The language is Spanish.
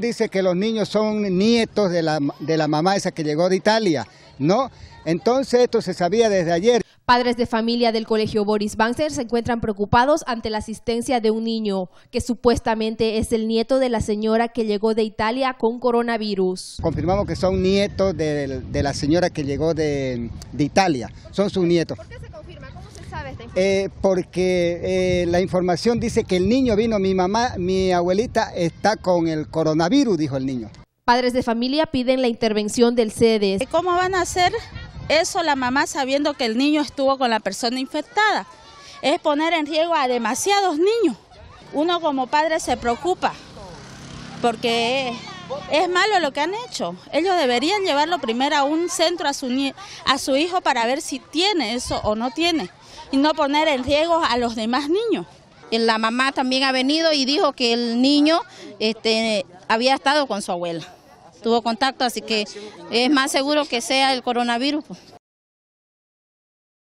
Dice que los niños son nietos de la, de la mamá esa que llegó de Italia, ¿no? Entonces esto se sabía desde ayer. Padres de familia del colegio Boris Banzer se encuentran preocupados ante la asistencia de un niño, que supuestamente es el nieto de la señora que llegó de Italia con coronavirus. Confirmamos que son nietos de, la señora que llegó de, Italia, son sus nietos. ¿Por eh, porque eh, la información dice que el niño vino, mi mamá, mi abuelita está con el coronavirus, dijo el niño. Padres de familia piden la intervención del CDS. ¿Cómo van a hacer eso la mamá sabiendo que el niño estuvo con la persona infectada? Es poner en riesgo a demasiados niños. Uno como padre se preocupa porque es malo lo que han hecho. Ellos deberían llevarlo primero a un centro a su, a su hijo para ver si tiene eso o no tiene y no poner en riesgo a los demás niños. La mamá también ha venido y dijo que el niño este, había estado con su abuela. Tuvo contacto, así que es más seguro que sea el coronavirus. Pues.